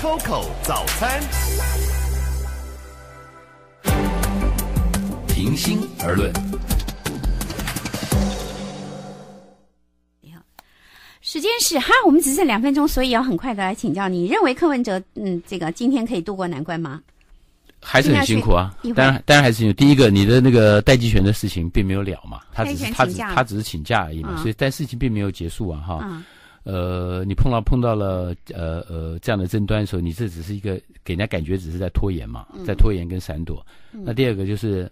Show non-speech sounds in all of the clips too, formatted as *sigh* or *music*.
Coco 早餐。平心而论，时间是哈，我们只剩两分钟，所以要很快的来请教。你认为柯文哲，嗯，这个今天可以度过难关吗？还是很辛苦啊，当然，当然还是辛苦。第一个，你的那个代际权的事情并没有了嘛，他只他只他只是请假而已嘛，所以但事情并没有结束啊，哈。呃，你碰到碰到了呃呃这样的争端的时候，你这只是一个给人家感觉只是在拖延嘛，在拖延跟闪躲。那第二个就是，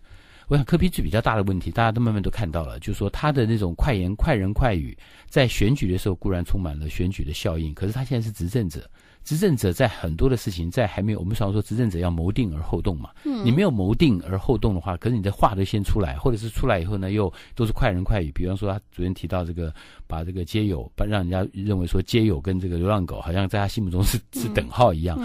我想科比制比较大的问题，大家都慢慢都看到了，就是说他的那种快言快人快语，在选举的时候固然充满了选举的效应，可是他现在是执政者。执政者在很多的事情在还没有，我们常说执政者要谋定而后动嘛。你没有谋定而后动的话，可是你的话都先出来，或者是出来以后呢，又都是快人快语。比方说他昨天提到这个，把这个街友，把让人家认为说街友跟这个流浪狗好像在他心目中是是等号一样。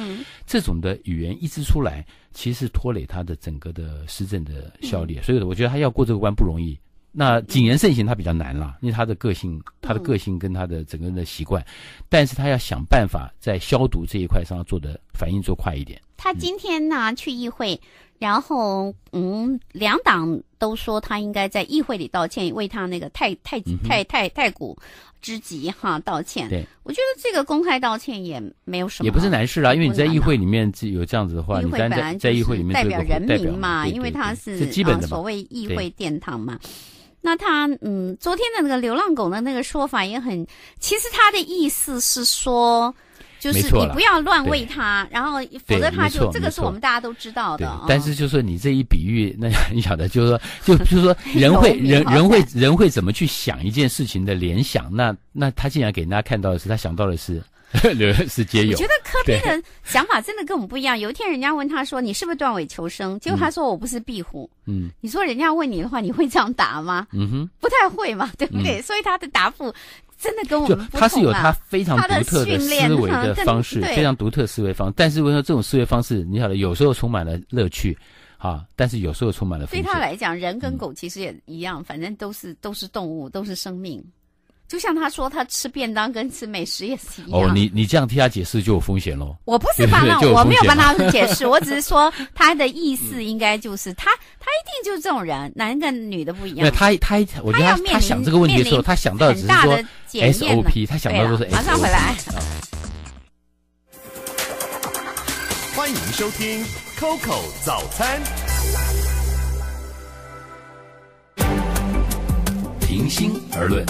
这种的语言一直出来，其实拖累他的整个的施政的效力。所以我觉得他要过这个关不容易。那谨言慎行他比较难了，因为他的个性，他的个性跟他的整个人的习惯，但是他要想办法在消毒这一块上做的反应做快一点。他今天呢去议会，然后嗯，两党都说他应该在议会里道歉，为他那个太太太太太古之极哈道歉。对，我觉得这个公开道歉也没有什么，也不是难事啊，因为你在议会里面有这样子的话，你在在议会里面代表人民嘛，因为他是基啊所谓议会殿堂嘛。那他嗯，昨天的那个流浪狗的那个说法也很，其实他的意思是说，就是你不要乱喂它，然后否则它就这个是我们大家都知道的。但是就说你这一比喻，*laughs* 那你晓得，就是说就就说 *laughs* 人会人人会人会怎么去想一件事情的联想？那那他竟然给大家看到的是，他想到的是。是 *laughs* 皆有。我觉得科比的想法真的跟我们不一样。有一天，人家问他说：“你是不是断尾求生？”结果他说：“我不是壁虎。”嗯，你说人家问你的话，你会这样答吗？嗯哼，不太会嘛，对不对？所以他的答复真的跟我们不同他是有他非常独特的思维的方式，非常独特思维方式。但是我说这种思维方式，你晓得，有时候充满了乐趣，啊，但是有时候充满了……对他来讲，人跟狗其实也一样，反正都是都是动物，都是生命。就像他说，他吃便当跟吃美食也是一样。哦，你你这样替他解释就有风险喽。*laughs* 我不是帮他，*laughs* 我没有帮他解释，我只是说他的意思应该就是他他一定就是这种人，男跟女的不一样。他他，我觉得他他想这个问题的时候，他想到只是说 s o P，他想到都是 A P P。马上回来，*laughs* 欢迎收听 Coco 早餐。平心而论。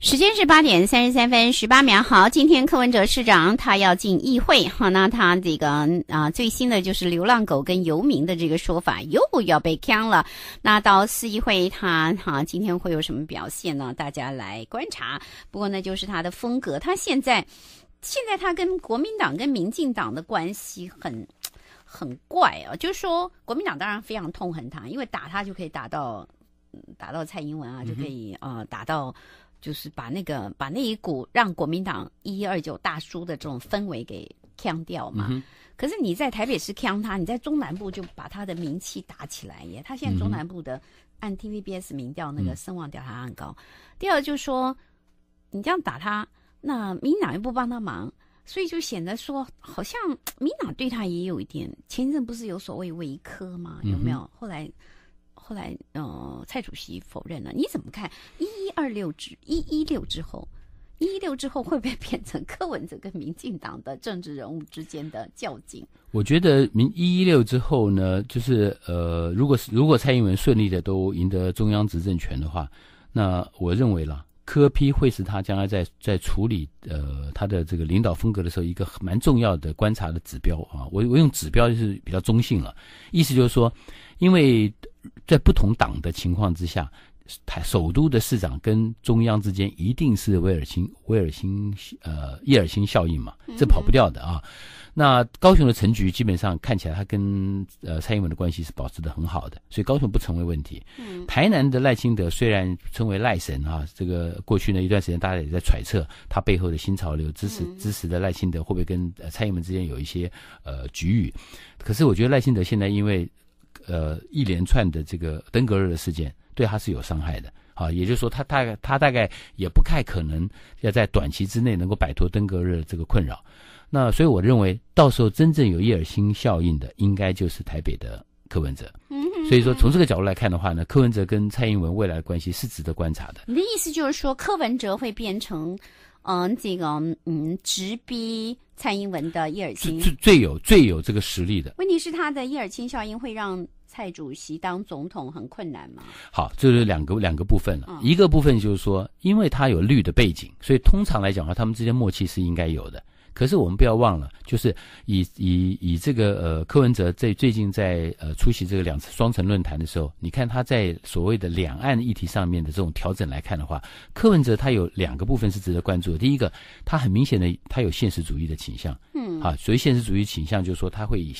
时间是八点三十三分十八秒。好，今天柯文哲市长他要进议会哈，那他这个啊最新的就是流浪狗跟游民的这个说法又要被枪了。那到四议会他哈今天会有什么表现呢？大家来观察。不过呢，就是他的风格，他现在现在他跟国民党跟民进党的关系很很怪啊，就是说国民党当然非常痛恨他，因为打他就可以打到打到蔡英文啊，就可以啊打到。就是把那个把那一股让国民党一一二九大叔的这种氛围给 k i 掉嘛。可是你在台北市 k i 他，你在中南部就把他的名气打起来耶。他现在中南部的按 TVBS 民调那个声望调查很高。第二就是说，你这样打他，那民党又不帮他忙，所以就显得说好像民党对他也有一点。前一阵不是有所谓维科吗？有没有？后来。后来，呃，蔡主席否认了。你怎么看？一一二六之一一六之后，一一六之后会不会变成柯文哲跟民进党的政治人物之间的较劲？我觉得，民一一六之后呢，就是呃，如果是如果蔡英文顺利的都赢得中央执政权的话，那我认为了。科批会是他将来在在处理呃他的这个领导风格的时候一个蛮重要的观察的指标啊，我我用指标就是比较中性了，意思就是说，因为在不同党的情况之下，台首都的市长跟中央之间一定是威尔辛威尔辛呃叶尔辛效应嘛，这跑不掉的啊。那高雄的陈局基本上看起来，他跟呃蔡英文的关系是保持的很好的，所以高雄不成为问题。嗯，台南的赖清德虽然称为赖神啊，这个过去呢一段时间大家也在揣测他背后的新潮流支持支持的赖清德会不会跟蔡英文之间有一些呃局域，可是我觉得赖清德现在因为呃一连串的这个登革热的事件，对他是有伤害的，啊，也就是说他大概他大概也不太可能要在短期之内能够摆脱登革热这个困扰。那所以我认为，到时候真正有叶尔钦效应的，应该就是台北的柯文哲。嗯，所以说从这个角度来看的话呢，柯文哲跟蔡英文未来的关系是值得观察的。你的意思就是说，柯文哲会变成嗯，这个嗯，直逼蔡英文的叶尔钦，最最有最有这个实力的。问题是，他的叶尔钦效应会让蔡主席当总统很困难吗？好，这是两个两个部分了。一个部分就是说，因为他有绿的背景，所以通常来讲的话，他们之间默契是应该有的。可是我们不要忘了，就是以以以这个呃柯文哲在最近在呃出席这个两次双城论坛的时候，你看他在所谓的两岸议题上面的这种调整来看的话，柯文哲他有两个部分是值得关注。第一个，他很明显的他有现实主义的倾向，嗯，啊，所以现实主义倾向，就是说他会以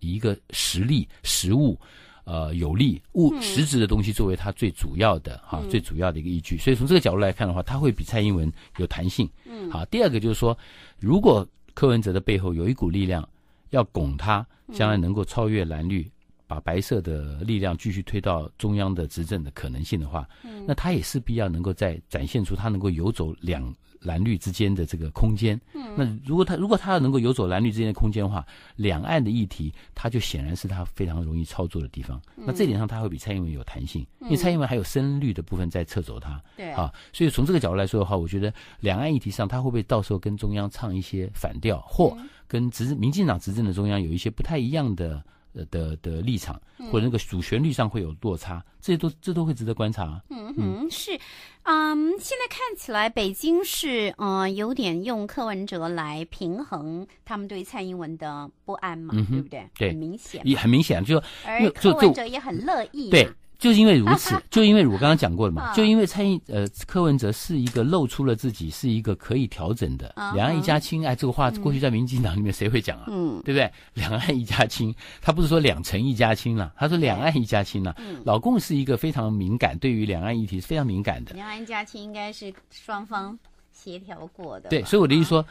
以一个实力、实物。呃，有利物实质的东西作为它最主要的哈，最主要的一个依据。所以从这个角度来看的话，它会比蔡英文有弹性。嗯，好。第二个就是说，如果柯文哲的背后有一股力量要拱他，将来能够超越蓝绿。把白色的力量继续推到中央的执政的可能性的话，那他也势必要能够在展现出他能够游走两蓝绿之间的这个空间。嗯，那如果他如果他要能够游走蓝绿之间的空间的话，两岸的议题他就显然是他非常容易操作的地方。那这点上他会比蔡英文有弹性，因为蔡英文还有深绿的部分在撤走他。对啊，所以从这个角度来说的话，我觉得两岸议题上他会不会到时候跟中央唱一些反调，或跟执民进党执政的中央有一些不太一样的？的的立场或者那个主旋律上会有落差，这些都这都会值得观察。嗯哼，是，嗯，现在看起来北京是嗯有点用柯文哲来平衡他们对蔡英文的不安嘛，对不对？对，明显，也很明显，就而柯文哲也很乐意。对。就因为如此，*laughs* 就因为我刚刚讲过了嘛，就因为蔡英呃柯文哲是一个露出了自己是一个可以调整的两岸一家亲哎，这个话过去在民进党里面谁会讲啊？嗯，对不对？两岸一家亲，他不是说两城一家亲了，他说两岸一家亲了。老共是一个非常敏感，对于两岸议题是非常敏感的。两岸一家亲应该是双方协调过的。对，所以我的意思说，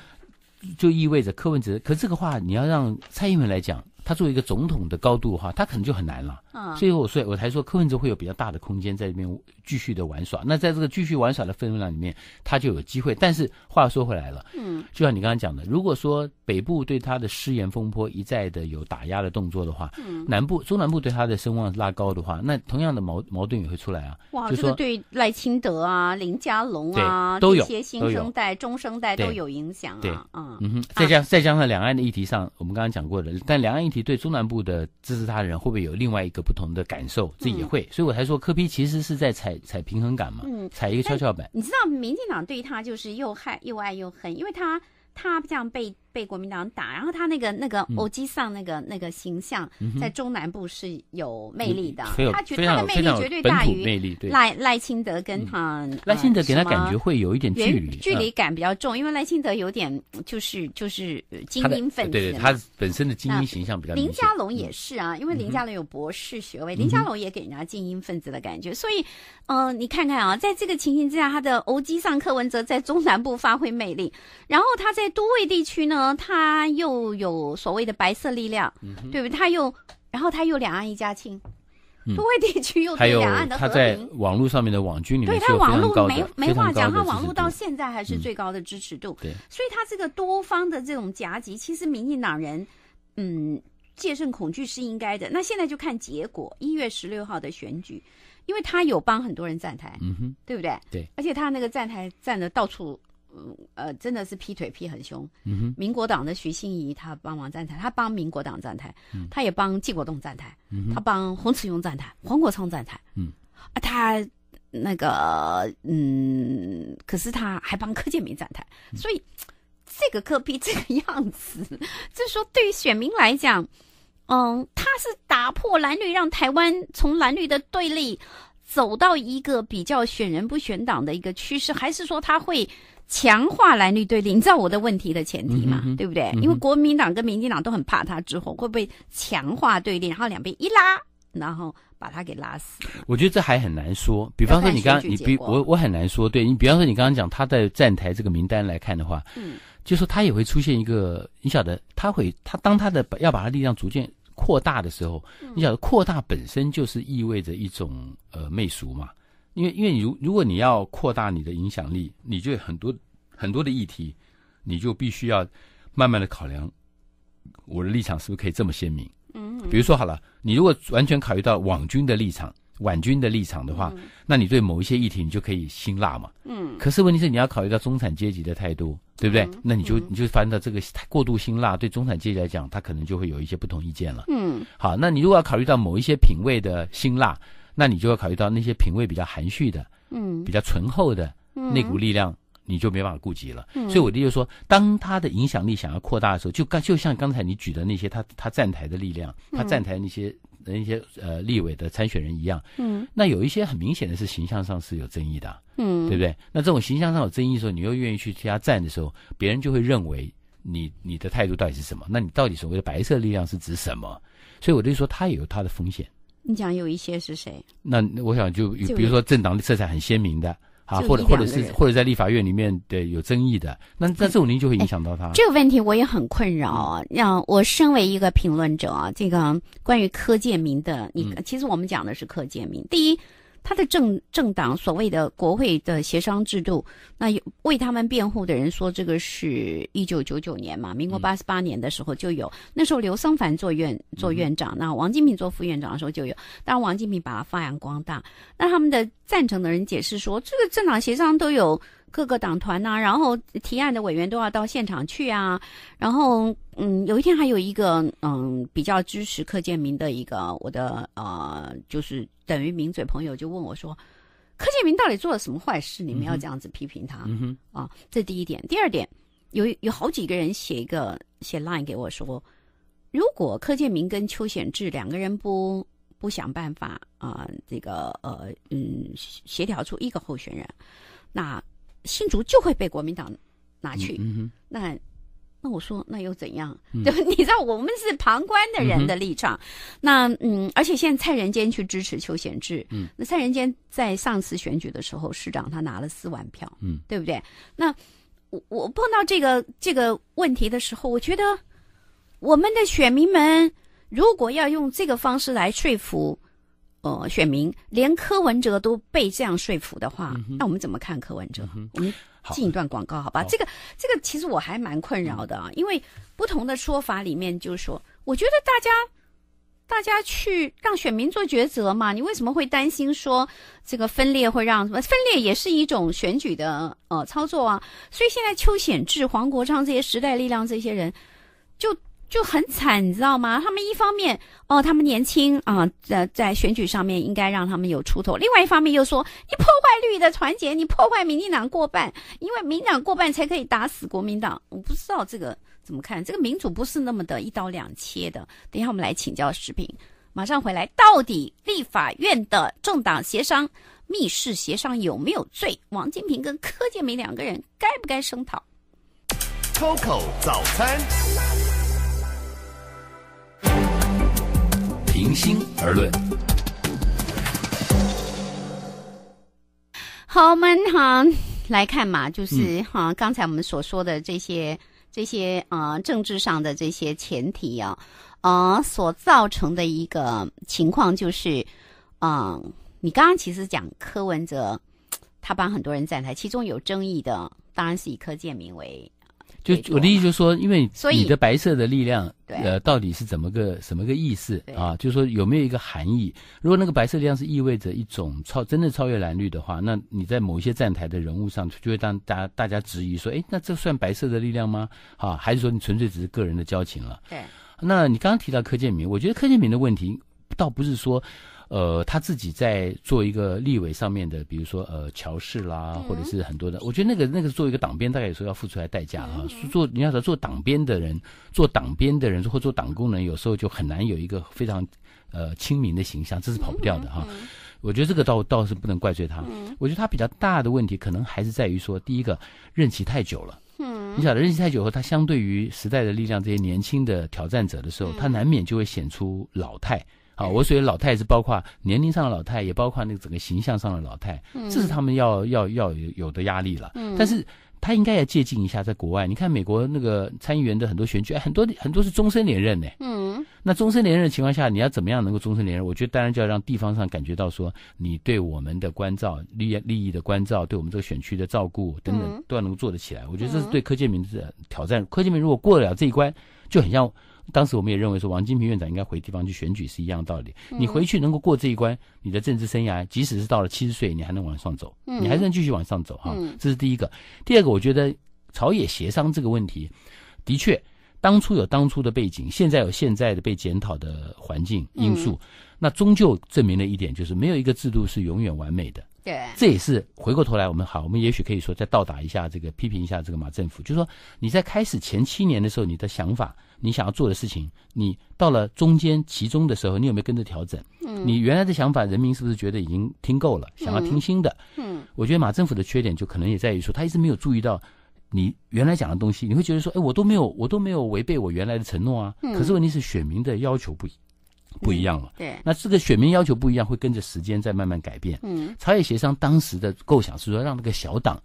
就意味着柯文哲，可这个话你要让蔡英文来讲，他作为一个总统的高度的话，他可能就很难了。所以我说，我才说，柯文哲会有比较大的空间在里边继续的玩耍。那在这个继续玩耍的氛围里面，他就有机会。但是话说回来了，嗯，就像你刚刚讲的，如果说北部对他的失言风波一再的有打压的动作的话，嗯，南部中南部对他的声望拉高的话，那同样的矛矛盾也会出来啊。哇，这个对赖清德啊、林佳龙啊，都有些新生代、中生代都有影响啊。嗯，再加再加上两岸的议题上，我们刚刚讲过的，但两岸议题对中南部的支持他人会不会有另外一个？不同的感受，这也会，所以我才说柯批其实是在踩踩平衡感嘛，踩一个跷跷板。你知道，民进党对他就是又害又爱又恨，因为他他这样被。被国民党打，然后他那个那个欧基尚那个那个形象在中南部是有魅力的，他觉得他的魅力绝对大于赖赖清德跟哈赖清德给他感觉会有一点距离，距离感比较重，因为赖清德有点就是就是精英分子。对，他本身的精英形象比较。林嘉龙也是啊，因为林嘉龙有博士学位，林嘉龙也给人家精英分子的感觉，所以嗯，你看看啊，在这个情形之下，他的欧基尚柯文哲在中南部发挥魅力，然后他在都位地区呢。他又有所谓的白色力量，对不？对？他又，然后他又两岸一家亲，多会地区又对两岸的和平。他在网络上面的网军里面，对他网络没没话讲，他网络到现在还是最高的支持度。对，所以他这个多方的这种夹击，其实民进党人嗯戒慎恐惧是应该的。那现在就看结果，一月十六号的选举，因为他有帮很多人站台，嗯哼，对不对？对，而且他那个站台站的到处。呃，真的是劈腿劈很凶。民国党的徐信仪他帮忙站台，他帮民国党站台，他也帮季国栋站台，他帮洪慈庸站台，黄国昌站台。嗯，啊，他那个嗯，可是他还帮柯建明站台。所以这个柯逼这个样子，就说对于选民来讲，嗯，他是打破蓝绿，让台湾从蓝绿的对立走到一个比较选人不选党的一个趋势，还是说他会？强化蓝绿对立，你知道我的问题的前提嘛？对不对？因为国民党跟民进党都很怕他之后会被强化对立，然后两边一拉，然后把他给拉死我觉得这还很难说。比方说你刚你比我我很难说，对你比方说你刚刚讲他在站台这个名单来看的话，嗯，就说他也会出现一个，你晓得他会他当他的要把他力量逐渐扩大的时候，你晓得扩大本身就是意味着一种呃媚俗嘛。因为，因为你如如果你要扩大你的影响力，你就很多很多的议题，你就必须要慢慢的考量我的立场是不是可以这么鲜明。嗯，比如说好了，你如果完全考虑到网军的立场、婉军的立场的话，那你对某一些议题，你就可以辛辣嘛。嗯，可是问题是你要考虑到中产阶级的态度，对不对？那你就你就翻到这个过度辛辣，对中产阶级来讲，他可能就会有一些不同意见了。嗯，好，那你如果要考虑到某一些品味的辛辣。那你就要考虑到那些品味比较含蓄的，嗯，比较醇厚的那股力量，你就没办法顾及了。所以我这就说，当他的影响力想要扩大的时候，就刚就像刚才你举的那些，他他站台的力量，他站台那些那些呃立委的参选人一样，嗯，那有一些很明显的，是形象上是有争议的，嗯，对不对？那这种形象上有争议的时候，你又愿意去替他站的时候，别人就会认为你你的态度到底是什么？那你到底所谓的白色力量是指什么？所以我就说，他也有他的风险。你讲有一些是谁？那我想就比如说政党的色彩很鲜明的啊，或者或者是或者在立法院里面的有争议的，那那这种您就会影响到他。这个问题我也很困扰啊，让我身为一个评论者啊，这个关于柯建明的，你其实我们讲的是柯建明，第一。他的政政党所谓的国会的协商制度，那为他们辩护的人说，这个是一九九九年嘛，民国八十八年的时候就有，那时候刘桑凡做院做院长，那王金平做副院长的时候就有，当然王金平把它发扬光大。那他们的赞成的人解释说，这个政党协商都有。各个党团呐，然后提案的委员都要到现场去啊。然后，嗯，有一天还有一个嗯比较支持柯建明的一个我的呃，就是等于名嘴朋友就问我说：“柯建明到底做了什么坏事？你们要这样子批评他？”啊，这第一点。第二点，有有好几个人写一个写 Line 给我说：“如果柯建明跟邱显志两个人不不想办法啊，这个呃嗯协调出一个候选人，那。”新竹就会被国民党拿去，那那我说那又怎样？对 *laughs* 你知道我们是旁观的人的立场。那嗯，而且现在蔡仁坚去支持邱显志，嗯，那蔡仁坚在上次选举的时候，市长他拿了四万票，嗯，对不对？那我我碰到这个这个问题的时候，我觉得我们的选民们如果要用这个方式来说服。呃选民连柯文哲都被这样说服的话，那我们怎么看柯文哲？我们进一段广告好吧？这个这个其实我还蛮困扰的啊，因为不同的说法里面，就是说，我觉得大家大家去让选民做抉择嘛，你为什么会担心说这个分裂会让什么？分裂也是一种选举的呃操作啊，所以现在邱显志、黄国昌这些时代力量这些人就。就很惨，你知道吗？他们一方面，哦，他们年轻啊，在在选举上面应该让他们有出头；另外一方面又说你破坏绿的团结，你破坏民进党过半，因为民党过半才可以打死国民党。我不知道这个怎么看，这个民主不是那么的一刀两切的。等一下我们来请教视频，马上回来。到底立法院的政党协商、密室协商有没有罪？王金平跟柯建明两个人该不该声讨？COCO 早餐。心而论，好，我们哈来看嘛，就是哈刚才我们所说的这些这些啊政治上的这些前提啊，啊所造成的一个情况就是，嗯，你刚刚其实讲柯文哲，他帮很多人站台，其中有争议的当然是以柯建明为。就我的意思就是说，因为你的白色的力量，呃，到底是怎么个什么个意思啊？就是说有没有一个含义？如果那个白色力量是意味着一种超真的超越蓝绿的话，那你在某一些站台的人物上，就会让大家大家质疑说，哎，那这算白色的力量吗？啊，还是说你纯粹只是个人的交情了？对，那你刚刚提到柯建明，我觉得柯建明的问题。倒不是说，呃，他自己在做一个立委上面的，比如说呃，乔氏啦，或者是很多的，我觉得那个那个做一个党鞭，大概有时候要付出来代价啊。做你要说做党鞭的人，做党鞭的人或做党功能，有时候就很难有一个非常呃亲民的形象，这是跑不掉的哈。我觉得这个倒倒是不能怪罪他。我觉得他比较大的问题，可能还是在于说，第一个任期太久了。嗯，你晓得任期太久后，他相对于时代的力量，这些年轻的挑战者的时候，他难免就会显出老态。好，我所以老太是包括年龄上的老太，也包括那个整个形象上的老太，这是他们要要要有的压力了。嗯，但是他应该要借鉴一下在国外。你看美国那个参议员的很多选举，很多很多是终身连任呢。嗯，那终身连任的情况下，你要怎么样能够终身连任？我觉得当然就要让地方上感觉到说，你对我们的关照利利益的关照，对我们这个选区的照顾等等，都要能够做得起来。我觉得这是对柯建明的挑战。柯建明如果过得了这一关，就很像。当时我们也认为说，王金平院长应该回地方去选举是一样道理。你回去能够过这一关，你的政治生涯，即使是到了七十岁，你还能往上走，你还能继续往上走哈。这是第一个。第二个，我觉得朝野协商这个问题，的确当初有当初的背景，现在有现在的被检讨的环境因素，那终究证明了一点，就是没有一个制度是永远完美的。对，这也是回过头来我们好，我们也许可以说再倒打一下这个批评一下这个马政府，就是说你在开始前七年的时候你的想法，你想要做的事情，你到了中间其中的时候，你有没有跟着调整？嗯，你原来的想法，人民是不是觉得已经听够了，想要听新的？嗯，我觉得马政府的缺点就可能也在于说，他一直没有注意到你原来讲的东西，你会觉得说，哎，我都没有，我都没有违背我原来的承诺啊。嗯，可是问题是选民的要求不一样。不一样了，对。那这个选民要求不一样，会跟着时间在慢慢改变。嗯。朝野协商当时的构想是说，让那个小党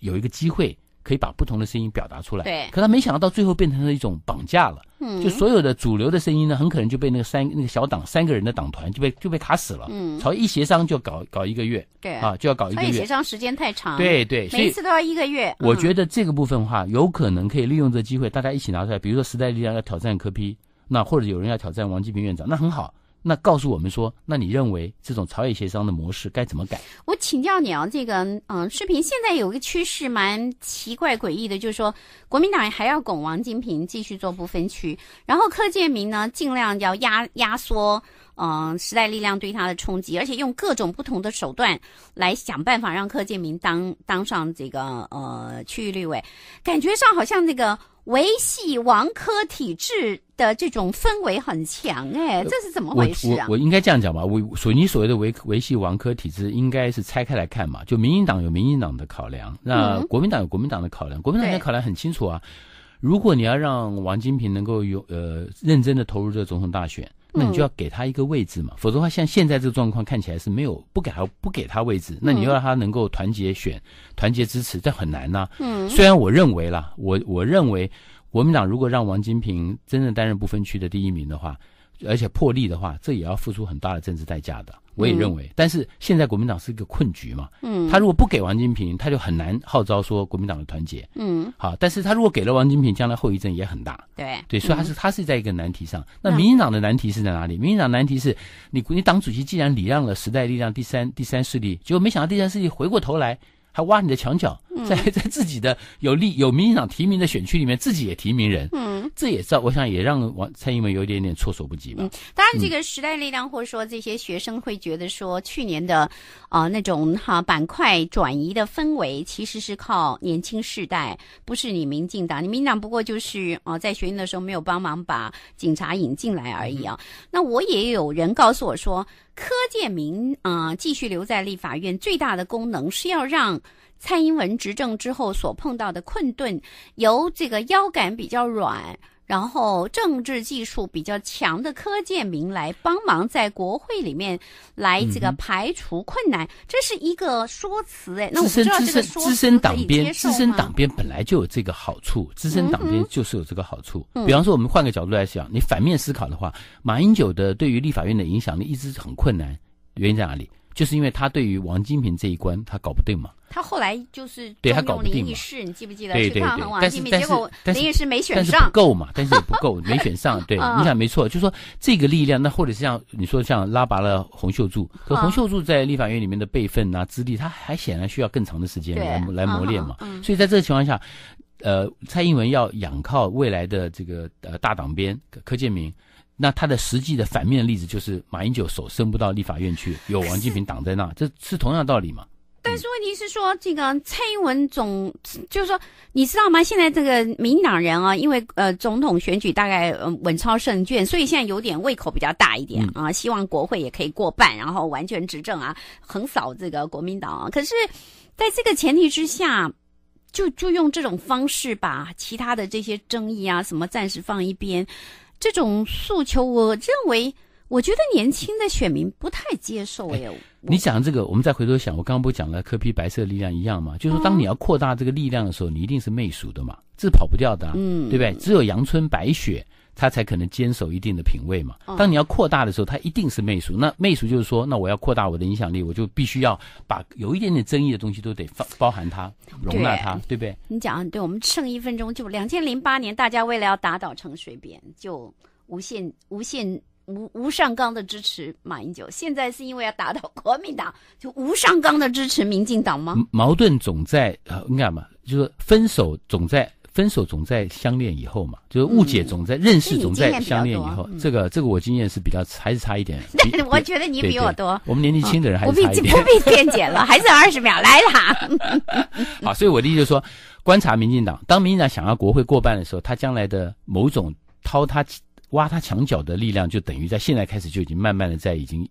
有一个机会，可以把不同的声音表达出来。对。可他没想到，到最后变成了一种绑架了。嗯。就所有的主流的声音呢，很可能就被那个三那个小党三个人的党团就被就被卡死了。嗯。朝野一协商就搞搞一个月，对啊，就要搞一个月。所以协商时间太长。对对。每一次都要一个月。我觉得这个部分的话，有可能可以利用这个机会，大家一起拿出来。比如说时代力量要挑战柯批。那或者有人要挑战王金平院长，那很好。那告诉我们说，那你认为这种朝野协商的模式该怎么改？我请教你啊，这个嗯，视频现在有一个趋势蛮奇怪诡异的，就是说国民党还要拱王金平继续做不分区，然后柯建明呢尽量要压压缩嗯时代力量对他的冲击，而且用各种不同的手段来想办法让柯建明当当上这个呃区域绿委，感觉上好像这个。维系王科体制的这种氛围很强，哎，这是怎么回事啊？我我应该这样讲吧，我所你所谓的维维系王科体制，应该是拆开来看嘛。就民进党有民进党的考量，那国民党有国民党的考量，国民党的考量很清楚啊。如果你要让王金平能够有呃认真的投入这个总统大选。那你就要给他一个位置嘛，否则的话，像现在这个状况看起来是没有不给他不给他位置，那你要让他能够团结选团结支持，这很难呢。嗯，虽然我认为啦，我我认为国民党如果让王金平真正担任不分区的第一名的话。而且破例的话，这也要付出很大的政治代价的。我也认为，但是现在国民党是一个困局嘛，嗯，他如果不给王金平，他就很难号召说国民党的团结，嗯，好，但是他如果给了王金平，将来后遗症也很大，对，对，所以他是他是在一个难题上。那民进党的难题是在哪里？民进党难题是你，你党主席既然礼让了时代力量第三第三势力，结果没想到第三势力回过头来。他挖你的墙角，在 *laughs* 在自己的有利有民进党提名的选区里面，自己也提名人，嗯，这也造我想也让王蔡英文有一点点措手不及嘛。嗯，当然这个时代力量，或者说这些学生会觉得说，去年的啊那种哈板块转移的氛围，其实是靠年轻世代，不是你民进党，你民进党不过就是啊在学院的时候没有帮忙把警察引进来而已啊。那我也有人告诉我说。柯建明啊，继续留在立法院最大的功能是要让蔡英文执政之后所碰到的困顿，由这个腰杆比较软。然后政治技术比较强的柯建明来帮忙在国会里面来这个排除困难，这是一个说辞哎。资深资深资深党编资深党编本来就有这个好处，资深党编就是有这个好处。比方说，我们换个角度来想，你反面思考的话，马英九的对于立法院的影响力一直很困难，原因在哪里？就是因为他对于王金平这一关他搞不定嘛，他后来就是对他搞不定嘛。林奕你记不记得？对对，对。王金平，但是林奕是没选上。但是不够嘛，但是也不够，*laughs* 没选上。对，你想没错，就说这个力量，那或者是像你说像拉拔了洪秀柱，可洪秀柱在立法院里面的辈分啊、资历，他还显然需要更长的时间来来磨练嘛。所以在这个情况下，呃，蔡英文要仰靠未来的这个呃大党鞭柯建明，那他的实际的反面例子就是马英九手伸不到立法院去，有王金平挡在那，这是同样道理嘛？但是问题是说，这个蔡英文总就是说，你知道吗？现在这个民党人啊，因为呃总统选举大概稳操胜券，所以现在有点胃口比较大一点啊，希望国会也可以过半，然后完全执政啊，横扫这个国民党啊。可是在这个前提之下，就就用这种方式把其他的这些争议啊什么暂时放一边。这种诉求，我认为，我觉得年轻的选民不太接受呦，你讲这个，我们再回头想，我刚刚不讲了，科皮白色力量一样嘛，就是当你要扩大这个力量的时候，你一定是媚俗的嘛，这跑不掉的，嗯，对不对？只有阳春白雪。他才可能坚守一定的品位嘛。当你要扩大的时候，他一定是媚俗。那媚俗就是说，那我要扩大我的影响力，我就必须要把有一点点争议的东西都得放包含它，容纳它，对不对？你讲对。我们剩一分钟，就两千零八年，大家为了要打倒陈水扁，就无限无限无无上纲的支持马英九。现在是因为要打倒国民党，就无上纲的支持民进党吗？矛盾总在，你看嘛，就是分手总在。分手总在相恋以后嘛，就是误解总在认识总在相恋以后，这个这个我经验是比较还是差一点。*laughs* 那我觉得你比我多。我们年纪轻的人还是差一点。不必辩解了，还剩二十秒，来啦。*laughs* *laughs* 好，所以我的意思就是说，观察民进党，当民进党想要国会过半的时候，他将来的某种掏他、挖他墙角的力量，就等于在现在开始就已经慢慢的在已经。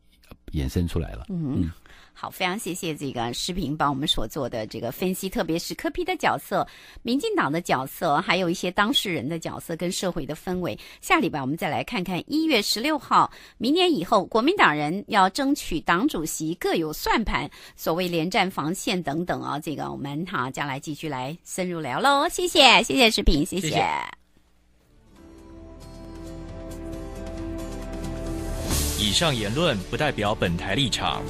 衍生出来了。嗯，好，非常谢谢这个视频帮我们所做的这个分析，特别是柯批的角色、民进党的角色，还有一些当事人的角色跟社会的氛围。下礼拜我们再来看看一月十六号，明年以后国民党人要争取党主席各有算盘，所谓连战防线等等啊，这个我们哈将来继续来深入聊喽。谢谢，谢谢视频，谢谢。以上言论不代表本台立场。